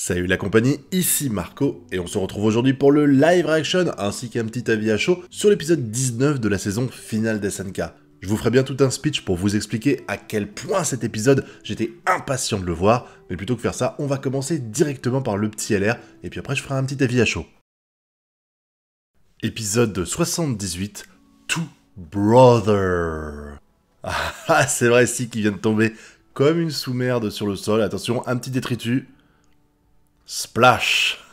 Salut la compagnie, ici Marco et on se retrouve aujourd'hui pour le live reaction ainsi qu'un petit avis à chaud sur l'épisode 19 de la saison finale d'SNK. Je vous ferai bien tout un speech pour vous expliquer à quel point cet épisode j'étais impatient de le voir, mais plutôt que faire ça, on va commencer directement par le petit LR et puis après je ferai un petit avis à chaud. Épisode 78, To Brother. Ah, c'est vrai, si qui vient de tomber comme une sous-merde sur le sol. Attention, un petit détritus. Splash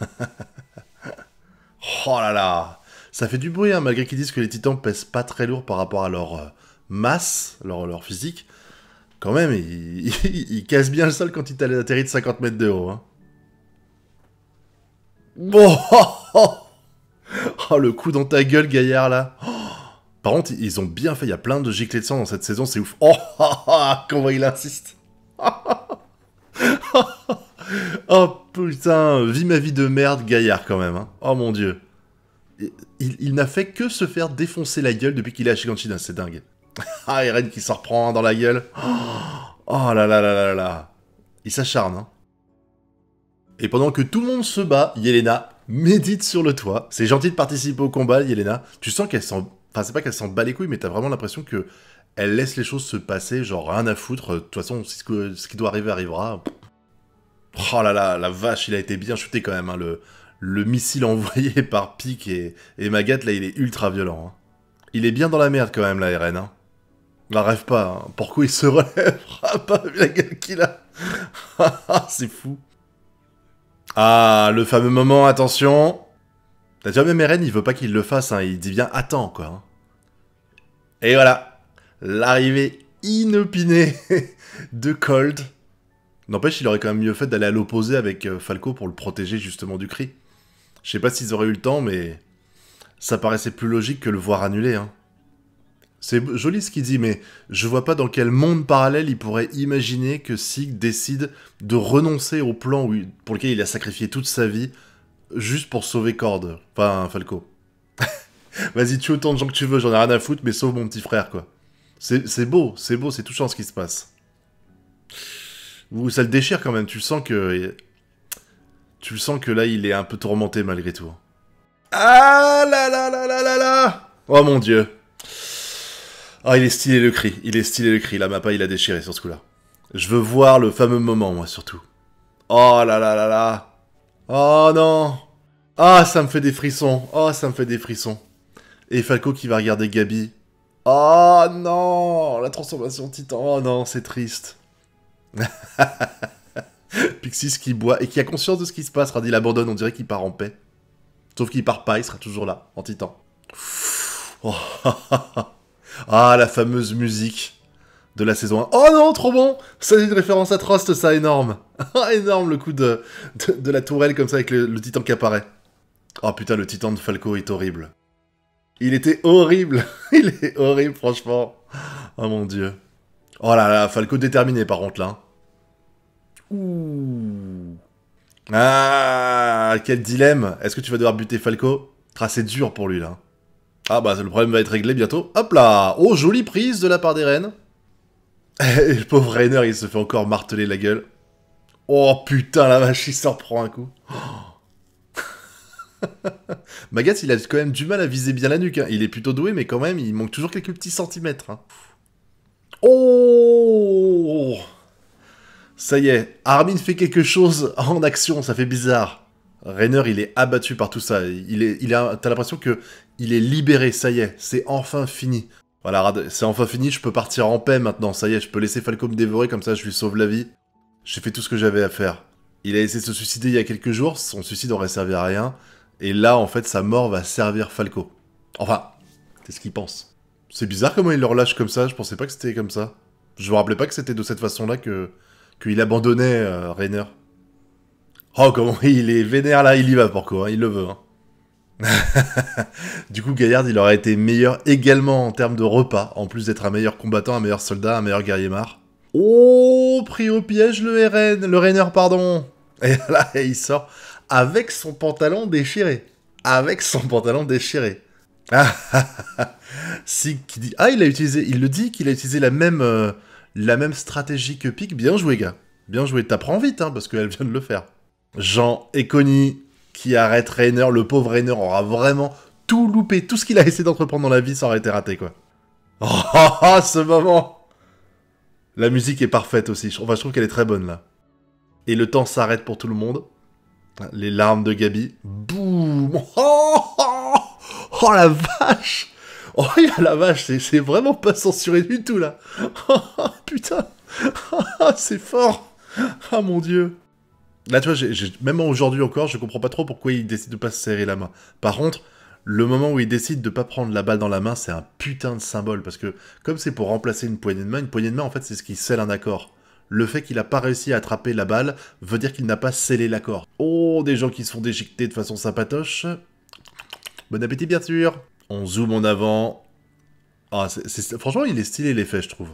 Oh là là Ça fait du bruit, hein, malgré qu'ils disent que les titans pèsent pas très lourd par rapport à leur euh, masse, leur, physique. Quand même, ils, cassent bien le sol quand ils atterrissent de 50 mètres de haut. Hein. oh, le coup dans ta gueule, gaillard, là Par contre, ils ont bien fait, il y a plein de giclées de sang dans cette saison, c'est ouf. Oh, voit il insiste Oh putain, vis ma vie de merde, Gaillard quand même. Hein. Oh mon dieu. Il, n'a fait que se faire défoncer la gueule depuis qu'il est à Shiganshina, c'est dingue. ah, Eren qui s'en reprend hein, dans la gueule. Oh là là là là là. Il s'acharne. Hein. Et pendant que tout le monde se bat, Yelena médite sur le toit. C'est gentil de participer au combat, Yelena. Tu sens qu'elle s'en... Enfin, c'est pas qu'elle s'en bat les couilles, mais t'as vraiment l'impression que elle laisse les choses se passer, genre rien à foutre. De toute façon, ce qui doit arriver arrivera. Oh là là, la vache, il a été bien shooté quand même. Hein, le, missile envoyé par Pic et, et Magat, là, il est ultra violent. Hein. Il est bien dans la merde quand même, la RN. Hein. La rêve pas. Pourquoi il se relèvera pas vu la gueule qu'il a C'est fou. Ah, le fameux moment, attention. T'as déjà même RN, il veut pas qu'il le fasse. Il dit bien attends, quoi. Et voilà. L'arrivée inopinée de Cold N'empêche, il aurait quand même mieux fait d'aller à l'opposé avec euh, Falco pour le protéger justement du cri. Je sais pas s'ils auraient eu le temps, mais ça paraissait plus logique que le voir annuler. Hein. C'est joli ce qu'il dit, mais je vois pas dans quel monde parallèle il pourrait imaginer que Sig décide de renoncer au plan pour lequel il a sacrifié toute sa vie juste pour sauver Cord. enfin Falco. Vas-y, tue autant de gens que tu veux, j'en ai rien à foutre, mais sauve mon petit frère, quoi. C'est beau, c'est beau, c'est touchant ce qui se passe ça le déchire quand même. Tu le sens que. Tu le sens que là, il est un peu tourmenté malgré tout. Ah là là là là là là Oh mon dieu. Ah, il est stylé le cri. Il est stylé le cri. La mappa, il a déchiré sur ce coup-là. Je veux voir le fameux moment, moi, surtout. Oh là là là là. Oh non. Ah, ça me fait des frissons. Oh, ça me fait des frissons. Et Falco qui va regarder Gabi. Oh non La transformation titan. Oh non, c'est triste. Pixis qui boit et qui a conscience de ce qui se passe. il abandonne, on dirait qu'il part en paix. Sauf qu'il part pas, il sera toujours là, en titan. Oh. ah, la fameuse musique de la saison 1. Oh non, trop bon ça C'est une référence à ça, énorme. énorme le coup de, de, la tourelle comme ça avec le, le titan qui apparaît. Oh putain, le titan de Falco est horrible. Il était horrible. Il est horrible, franchement. Oh mon dieu. Oh là là, Falco déterminé par contre là. Ouh. Ah, quel dilemme. Est-ce que tu vas devoir buter Falco Tracé dur pour lui, là. Ah bah, le problème va être réglé bientôt. Hop là Oh, jolie prise de la part des reines. le pauvre Rainer, il se fait encore marteler la gueule. Oh putain, la vache, il s'en prend un coup. Magas il a quand même du mal à viser bien la nuque. Hein. Il est plutôt doué, mais quand même, il manque toujours quelques petits centimètres. Hein. Oh ça y est, Armin fait quelque chose en action, ça fait bizarre. Rainer, il est abattu par tout ça. Il est, a, t'as l'impression que il est libéré. Ça y est, c'est enfin fini. Voilà, c'est enfin fini. Je peux partir en paix maintenant. Ça y est, je peux laisser Falco me dévorer comme ça. Je lui sauve la vie. J'ai fait tout ce que j'avais à faire. Il a essayé de se suicider il y a quelques jours. Son suicide aurait servi à rien. Et là, en fait, sa mort va servir Falco. Enfin, c'est ce qu'il pense. C'est bizarre comment il le relâche comme ça. Je pensais pas que c'était comme ça. Je me rappelais pas que c'était de cette façon-là que qu'il abandonnait euh, Rainer. Oh, comment il est vénère là, il y va pour quoi, hein, il le veut. Hein. du coup, Gaillard, il aurait été meilleur également en termes de repas, en plus d'être un meilleur combattant, un meilleur soldat, un meilleur guerrier mar. Oh, pris au piège le RN, le Rainer, pardon. Et là, il sort avec son pantalon déchiré. Avec son pantalon déchiré. Ah, si, qui dit, ah, il a utilisé, il le dit qu'il a utilisé la même, euh, la même stratégie que Pic. Bien joué, gars. Bien joué. T'apprends vite, hein, parce qu'elle vient de le faire. Jean et Connie qui arrêtent Rainer. Le pauvre Rainer aura vraiment tout loupé. Tout ce qu'il a essayé d'entreprendre dans la vie, ça aurait été raté, quoi. Oh, oh, oh, ce moment La musique est parfaite aussi. Enfin, je trouve qu'elle est très bonne, là. Et le temps s'arrête pour tout le monde. Les larmes de Gabi. Boum oh, oh la vache Oh, la vache, c'est vraiment pas censuré du tout, là. Putain, c'est fort. Ah, mon Dieu. Là, tu vois, même aujourd'hui encore, je comprends pas trop pourquoi il décide de pas se serrer la main. Par contre, le moment où il décide de pas prendre la balle dans la main, c'est un putain de symbole. Parce que, comme c'est pour remplacer une poignée de main, une poignée de main, en fait, c'est ce qui scelle un accord. Le fait qu'il a pas réussi à attraper la balle veut dire qu'il n'a pas scellé l'accord. Oh, des gens qui se font déchiqueter de façon sympatoche. Bon appétit, bien sûr on zoome en avant. Ah, franchement, il est stylé l'effet, je trouve.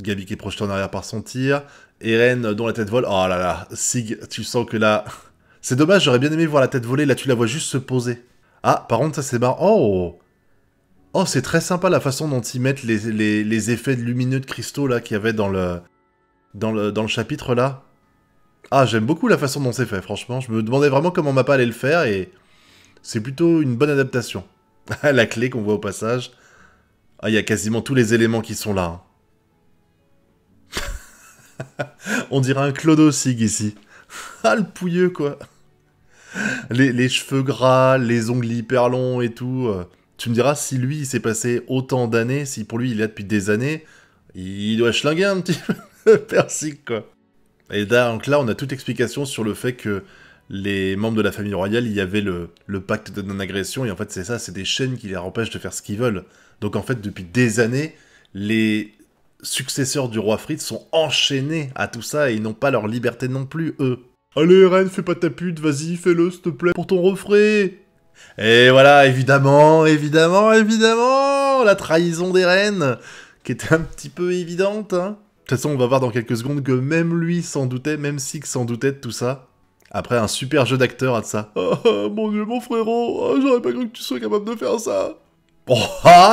Gabi qui est projeté en arrière par son tir. Eren euh, dont la tête vole. Oh là là, Sig, tu sens que là... C'est dommage, j'aurais bien aimé voir la tête voler. Là, tu la vois juste se poser. Ah, par contre, ça c'est marrant. Oh Oh, c'est très sympa la façon dont ils mettent les, les, les effets lumineux de cristaux là qu'il y avait dans le, dans le, chapitre là. Ah, j'aime beaucoup la façon dont c'est fait, franchement. Je me demandais vraiment comment on ma pas allé le faire et c'est plutôt une bonne adaptation. la clé qu'on voit au passage. Ah, il y a quasiment tous les éléments qui sont là. Hein. On dirait un Clodo Sig ici. Ah, le pouilleux, quoi. Les, cheveux gras, les ongles hyper longs et tout. Euh. Tu me diras si lui, il s'est passé autant d'années, si pour lui, il est là depuis des années, il doit schlinguer un petit peu persique, quoi. Et donc là, on a toute explication sur le fait que les membres de la famille royale, il y avait le, pacte de non-agression, et en fait c'est ça, c'est des chaînes qui les empêchent de faire ce qu'ils veulent. Donc en fait, depuis des années, les successeurs du roi Fritz sont enchaînés à tout ça, et ils n'ont pas leur liberté non plus, eux. Allez Ren, fais pas ta pute, vas-y, fais-le s'il te plaît, pour ton refrain Et voilà, évidemment, évidemment, évidemment, la trahison des reines, qui était un petit peu évidente, hein. De toute façon, on va voir dans quelques secondes que même lui s'en doutait, même Six s'en doutait de tout ça après un super jeu d'acteur à ça. Oh, mon dieu, mon frérot, ah, j'aurais pas cru que tu sois capable de faire ça. Oh,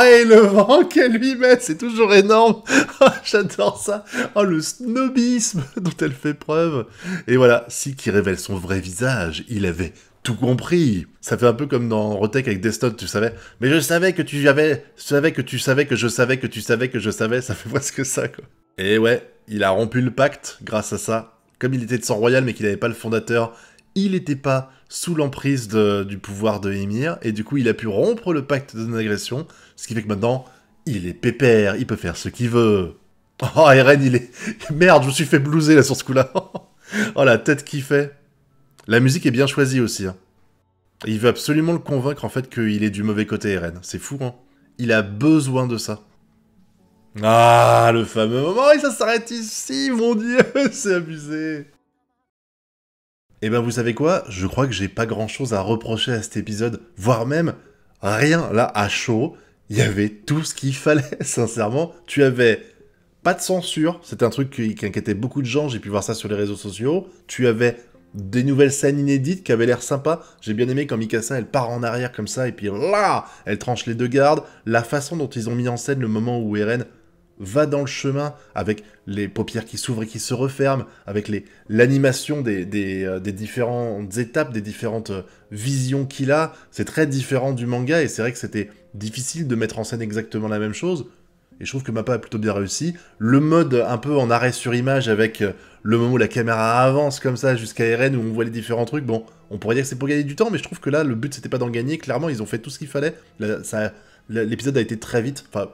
et le vent qu'elle lui met, c'est toujours énorme. J'adore ça. Oh, le snobisme dont elle fait preuve. Et voilà, si qui révèle son vrai visage, il avait tout compris. Ça fait un peu comme dans Rotech avec Destot, tu savais. Mais je savais que tu avais, je savais que tu savais que je savais que tu savais que je savais. Ça fait presque ça, quoi. Et ouais, il a rompu le pacte grâce à ça comme il était de sang royal mais qu'il n'avait pas le fondateur, il n'était pas sous l'emprise du pouvoir de Émir, et du coup il a pu rompre le pacte de non-agression, ce qui fait que maintenant, il est pépère, il peut faire ce qu'il veut. Oh, Eren, il est... Merde, je me suis fait blouser là sur ce coup-là. oh, la tête qui fait. La musique est bien choisie aussi. Hein. il veut absolument le convaincre en fait qu'il est du mauvais côté, Eren. C'est fou, hein. Il a besoin de ça. Ah, le fameux moment, et ça s'arrête ici, mon dieu, c'est abusé Eh ben vous savez quoi, je crois que j'ai pas grand chose à reprocher à cet épisode, voire même rien, là, à chaud, il y avait tout ce qu'il fallait, sincèrement, tu avais pas de censure, c'est un truc qui, qui inquiétait beaucoup de gens, j'ai pu voir ça sur les réseaux sociaux, tu avais des nouvelles scènes inédites qui avaient l'air sympa. J'ai bien aimé quand Mikasa, elle part en arrière comme ça, et puis là, elle tranche les deux gardes. La façon dont ils ont mis en scène le moment où Eren va dans le chemin, avec les paupières qui s'ouvrent et qui se referment, avec l'animation des, euh, des, différentes étapes, des différentes euh, visions qu'il a. C'est très différent du manga, et c'est vrai que c'était difficile de mettre en scène exactement la même chose. Et je trouve que Mappa a plutôt bien réussi. Le mode un peu en arrêt sur image, avec euh, le moment où la caméra avance comme ça jusqu'à RN, où on voit les différents trucs, bon, on pourrait dire que c'est pour gagner du temps, mais je trouve que là, le but, c'était pas d'en gagner. Clairement, ils ont fait tout ce qu'il fallait. L'épisode a été très vite, enfin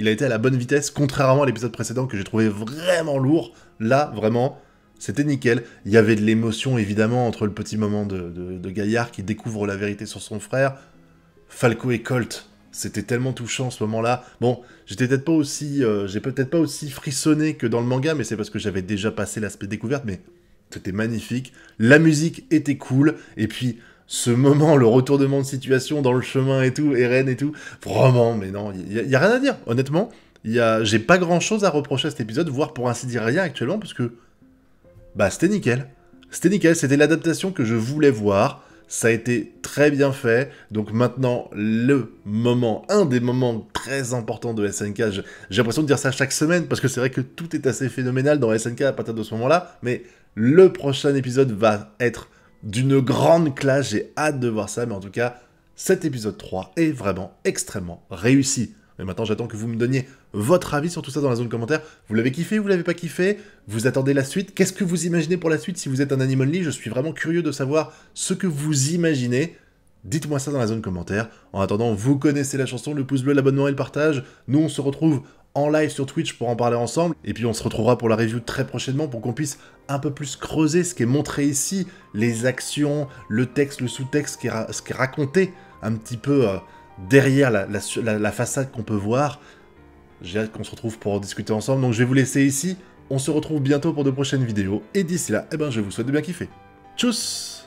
il a été à la bonne vitesse, contrairement à l'épisode précédent que j'ai trouvé vraiment lourd. Là, vraiment, c'était nickel. Il y avait de l'émotion, évidemment, entre le petit moment de, Gaillard qui découvre la vérité sur son frère, Falco et Colt. C'était tellement touchant ce moment-là. Bon, j'étais peut-être pas aussi, euh, j'ai peut-être pas aussi frissonné que dans le manga, mais c'est parce que j'avais déjà passé l'aspect découverte. Mais c'était magnifique. La musique était cool. Et puis, ce moment, le retournement de situation dans le chemin et tout, Eren et tout, vraiment, mais non, il n'y a, rien à dire, honnêtement. a, J'ai pas grand chose à reprocher à cet épisode, voire pour ainsi dire rien actuellement, parce que. Bah, c'était nickel. C'était nickel, c'était l'adaptation que je voulais voir. Ça a été très bien fait. Donc maintenant, le moment, un des moments très importants de SNK, j'ai l'impression de dire ça chaque semaine, parce que c'est vrai que tout est assez phénoménal dans SNK à partir de ce moment-là, mais le prochain épisode va être d'une grande classe. J'ai hâte de voir ça, mais en tout cas, cet épisode 3 est vraiment extrêmement réussi. Et maintenant, j'attends que vous me donniez votre avis sur tout ça dans la zone commentaire. Vous l'avez kiffé, vous l'avez pas kiffé Vous attendez la suite Qu'est-ce que vous imaginez pour la suite si vous êtes un animal lit Je suis vraiment curieux de savoir ce que vous imaginez. Dites-moi ça dans la zone commentaire. En attendant, vous connaissez la chanson, le pouce bleu, l'abonnement et le partage. Nous, on se retrouve en live sur Twitch pour en parler ensemble. Et puis on se retrouvera pour la review très prochainement pour qu'on puisse un peu plus creuser ce qui est montré ici, les actions, le texte, le sous-texte, ce, qui est raconté un petit peu euh, derrière la, façade qu'on peut voir. J'ai hâte qu'on se retrouve pour en discuter ensemble. Donc je vais vous laisser ici. On se retrouve bientôt pour de prochaines vidéos. Et d'ici là, eh ben, je vous souhaite de bien kiffer. Tchuss